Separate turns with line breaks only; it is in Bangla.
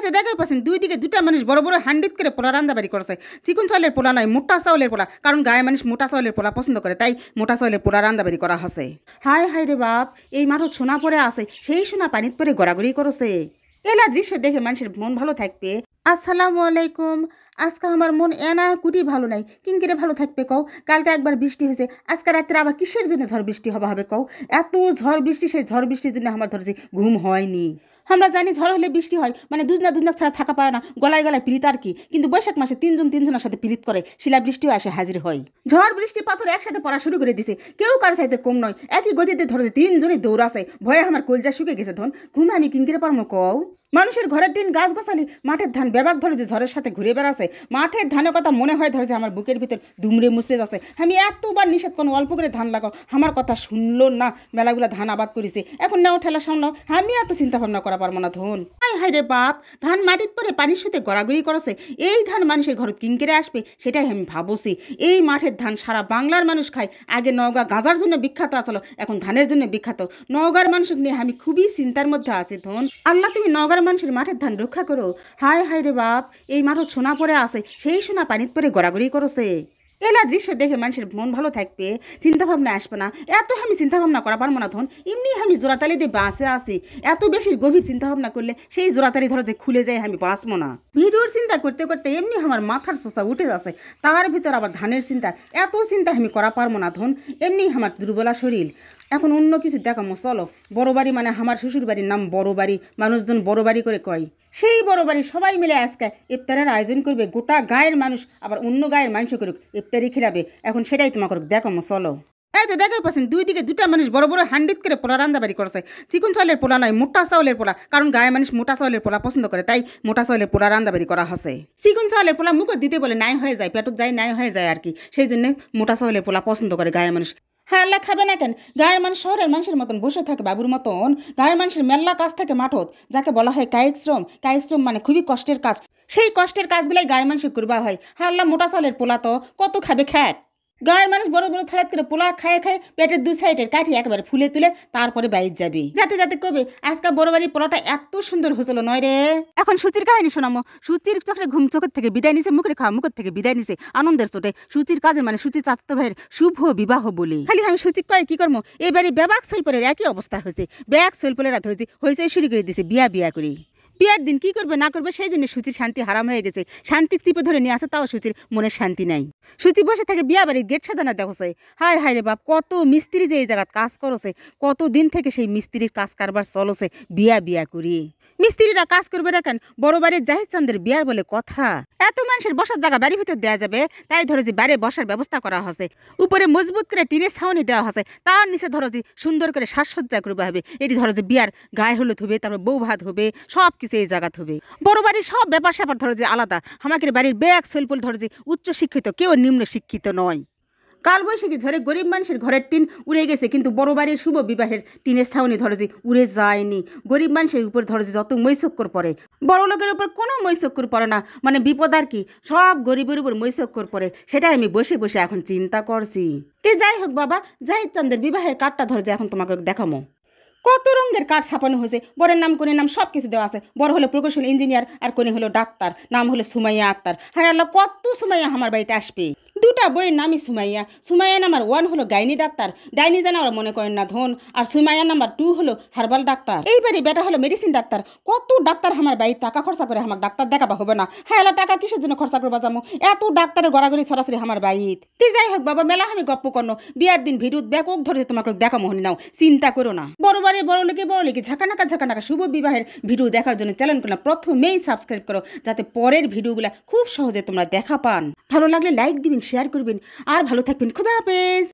তাইতে দেখাই পাচ্ছেন দুই দিকে দুটা মানুষ বড় বড় হান্ডিত করে পোলা রান্দাবাড়ি করেছে চিকন চাউলের পোলা নয় মোটা চাউলের পোলা কারণ গায়ে মানুষ মোটা চাউলের পোলা পছন্দ করে তাই মোটা চাউলের পোলা রান্দাবাড়ি করা হসে হাই হাই রে বাপ এই মাঠো সোনা পরে আছে সেই সোনা পানিত পরে গড়াগড়ি করছে এলা দৃশ্য দেখে মানুষের মন ভালো থাকবে আসসালামু আলাইকুম আজকে আমার মন এনা কুটি ভালো নাই কিঙ্কিরে ভালো থাকবে কও কালকে একবার বৃষ্টি হয়েছে আজকে রাত্রে আবার কিসের জন্য ঝড় বৃষ্টি হবে হবে কও এত ঝড় বৃষ্টি সেই ঝড় বৃষ্টির জন্য আমার ধরছি ঘুম হয়নি আমরা জানি ঝড় হলে বৃষ্টি হয় মানে দুজনা দুজনা ছাড়া থাকা পায় না গলায় গলায় পীড়িত আর কি কিন্তু বৈশাখ মাসে তিনজন তিনজনের সাথে পীড়িত করে শিলা বৃষ্টিও আসে হাজির হয় ঝড় বৃষ্টি পাথর একসাথে পড়া শুরু করে দিছে কেউ কারো সাথে কম নয় একই গতিতে ধরে তিনজনই আসে ভয়ে আমার কলজা শুকে গেছে ধন ঘুমে আমি কিঙ্কিরে পারমো কও মানুষের ঘরের দিন গাছ গাছালি মাঠের ধান ব্যাবাক ধরে যে ঝড়ের সাথে ঘুরে বেড়াছে মাঠের ধানের কথা মনে হয় ধরে যে আমার বুকের ভিতর দুমড়ে মুচড়ে যাচ্ছে আমি এতবার নিষেধ কোনো অল্প করে ধান লাগাও আমার কথা শুনলো না মেলাগুলো ধান আবাদ করেছে এখন নাও ঠেলা সামলাও আমি এত চিন্তা ভাবনা করা পারবো না ধন হাই হাই রে বাপ ধান মাটির পরে পানির সুতে গড়াগড়ি করছে এই ধান মানুষের ঘর কিনকেরে আসবে সেটাই আমি ভাবছি এই মাঠের ধান সারা বাংলার মানুষ খায় আগে নওগাঁ গাঁজার জন্য বিখ্যাত আসলো এখন ধানের জন্য বিখ্যাত নওগাঁর মানুষ নিয়ে আমি খুবই চিন্তার মধ্যে আছি ধন আল্লাহ তুমি নওগাঁ এবার মানুষের মাঠের ধান রক্ষা করো হায় হায় রে বাপ এই মাঠও সোনা পরে আছে সেই সোনা পানিত পরে গড়াগড়ি করছে এলা দৃশ্য দেখে মানুষের মন ভালো থাকবে চিন্তাভাবনা আসবে না এত আমি চিন্তাভাবনা করা পারবো না ধন এমনি আমি জোড়াতালি দিয়ে বাঁচে আসি এত বেশি গভীর চিন্তাভাবনা করলে সেই জোড়াতালি ধরো যে খুলে যায় আমি বাঁচবো না ভিডিওর চিন্তা করতে করতে এমনি আমার মাথার সোসা উঠে যাচ্ছে তার ভিতর আবার ধানের চিন্তা এত চিন্তা আমি করা পারবো না ধন এমনি আমার দুর্বলা শরীর এখন অন্য কিছু দেখামো চলো বড় বাড়ি মানে আমার শ্বশুর বাড়ির নাম বড় বাড়ি মানুষজন বড় বাড়ি করে কয় সেই বড় বাড়ি সবাই মিলে আজকে ইফতারের আয়োজন করবে গোটা গায়ের মানুষ আবার অন্য গায়ের মানুষ করুক ইফতারি খেলাবে এখন সেটাই তোমা করুক দেখামো চলো এই তো দেখাই পাচ্ছেন দুই দিকে দুটা মানুষ বড় বড় হান্ডিত করে পোলা রান্দাবাড়ি করেছে চিকন চাউলের পোলা নয় মোটা চাউলের পোলা কারণ গায়ে মানুষ মোটা চাউলের পোলা পছন্দ করে তাই মোটা চাউলের পোলা রান্দাবাড়ি করা হচ্ছে চিকন চাউলের পোলা মুখে দিতে বলে নাই হয়ে যায় পেটত যায় নাই হয়ে যায় আর কি সেই জন্য মোটা চাউলের পোলা পছন্দ করে গায়ে মানুষ হ্যাঁ আল্লাহ খাবে না কেন গায়ের মানুষ শহরের মানুষের মতন বসে থাকে বাবুর মতন গায়ের মানুষের মেল্লা কাজ থাকে মাঠত যাকে বলা হয় কায়িক শ্রম কায়িক শ্রম মানে খুবই কষ্টের কাজ সেই কষ্টের কাজগুলাই গায়ের মানুষের করবা হয় হ্যাঁ আল্লাহ মোটা চালের পোলা তো কত খাবে খ্যাক গাঁয়ের মানুষ বড় বড় থালাত করে পোলা খায় খায় পেটের দু সাইডের কাঠি একবারে ফুলে তুলে তারপরে বাইর যাবে যাতে যাতে কবে আজকাল বড় বাড়ির পোলাটা এত সুন্দর হচ্ছিল নয় রে এখন সুচির কাহিনী শোনামো সুচির চোখে ঘুম চোখের থেকে বিদায় নিছে মুখের খাওয়া মুখের থেকে বিদায় নিছে আনন্দের চোটে সুচির কাজে মানে সুচির চাচাতো ভাইয়ের শুভ বিবাহ বলি খালি আমি সুচির কয় কি করবো এবারে ব্যাগ সৈলপরের একই অবস্থা হয়েছে ব্যাগ সৈলপলের রাত হয়েছে হয়েছে শুরু করে দিছে বিয়া বিয়া করি বিয়ের দিন কি করবে না করবে সেই জন্য সুচির শান্তি হারাম হয়ে গেছে শান্তি চিপে ধরে নিয়ে আসে তাও সুচির মনের শান্তি নাই সুচি বসে থাকে বিয়া বাড়ির গেট সাজানো দেখছে হায় হায় রে বাপ কত মিস্ত্রি যে এই জায়গায় কাজ করছে কত দিন থেকে সেই মিস্ত্রির কাজ কারবার চলছে বিয়া বিয়া করি মিস্ত্রিরা কাজ করবে রাখেন বড় বাড়ির জাহিদ চন্দ্রের বিয়ার বলে কথা এত মানুষের বসার জায়গা বাড়ির ভিতর দেওয়া যাবে তাই ধরো যে বাইরে বসার ব্যবস্থা করা হচ্ছে উপরে মজবুত করে টিনের ছাউনি দেওয়া হচ্ছে তার নিচে ধরো যে সুন্দর করে সাজসজ্জা করবে হবে এটি ধরো যে বিয়ার গায়ে হলুদ হবে তারপর বউ ভাত হবে সব কিছু এই হবে বড় বাড়ির সব ব্যাপার স্যাপার ধরো যে আলাদা আমাকে বাড়ির ব্যাগ সেলফুল ধরো যে উচ্চ শিক্ষিত কেউ নিম্ন শিক্ষিত নয় কাল বৈশাখী ঝরে গরিব মানুষের ঘরের টিন উড়ে গেছে কিন্তু বড় বাড়ির শুভ বিবাহের টিনের ছাউনি ধরে যে উড়ে যায়নি গরিব মানুষের উপর ধরে যে যত মৈশক্কর পড়ে বড় লোকের উপর কোনো মৈশক্কর পড়ে না মানে বিপদ আর কি সব গরিবের উপর মৈশক্কর পড়ে সেটাই আমি বসে বসে এখন চিন্তা করছি তে যাই হোক বাবা জাহিদ চন্দ্রের বিবাহের কার্ডটা ধরে যে এখন তোমাকে দেখামো কত রঙের কার্ড ছাপানো হয়েছে বরের নাম কোনের নাম সব কিছু দেওয়া আছে বড় হলো প্রকৌশল ইঞ্জিনিয়ার আর কোনে হলো ডাক্তার নাম হলো সুমাইয়া আক্তার হায় আল্লাহ কত সুমাইয়া আমার বাড়িতে আসবে দুটা বইয়ের নামই সুমাইয়া সুমাইয়া নাম্বার ওয়ান হলো গাইনি ডাক্তার ডাইনি যেন ওরা মনে করেন না ধন আর সুমাইয়া নাম্বার টু হলো হার্বাল ডাক্তার এইবারে বেটা হলো মেডিসিন ডাক্তার কত ডাক্তার আমার বাড়ি টাকা খরচা করে আমার ডাক্তার দেখাবা হবে না হ্যাঁ টাকা কিসের জন্য খরচা করবা যাবো এত ডাক্তারের গড়াগড়ি সরাসরি আমার বাইত তে যাই হোক বাবা মেলা আমি গপ্প করো বিয়ার দিন ভিডিও ব্যাকক ধরে তোমাকে দেখা মহনি নাও চিন্তা করো না বড় বাড়ি বড় লোকে বড় লোকে ঝাঁকানাকা ঝাঁকানাকা শুভ বিবাহের ভিডিও দেখার জন্য চ্যানেল করলাম প্রথমেই সাবস্ক্রাইব করো যাতে পরের ভিডিওগুলো খুব সহজে তোমরা দেখা পান ভালো লাগলে লাইক দিবেন শেয়ার করবেন আর ভালো থাকবেন খুদা হাফেজ